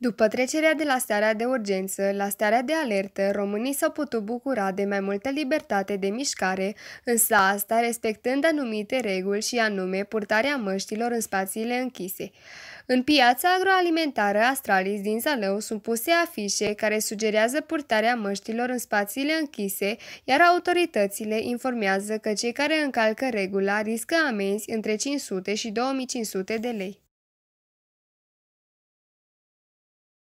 După trecerea de la starea de urgență la starea de alertă, românii s-au putut bucura de mai multă libertate de mișcare, însă asta respectând anumite reguli și anume purtarea măștilor în spațiile închise. În piața agroalimentară Astralis din Zalău sunt puse afișe care sugerează purtarea măștilor în spațiile închise, iar autoritățile informează că cei care încalcă regula riscă amenzi între 500 și 2500 de lei.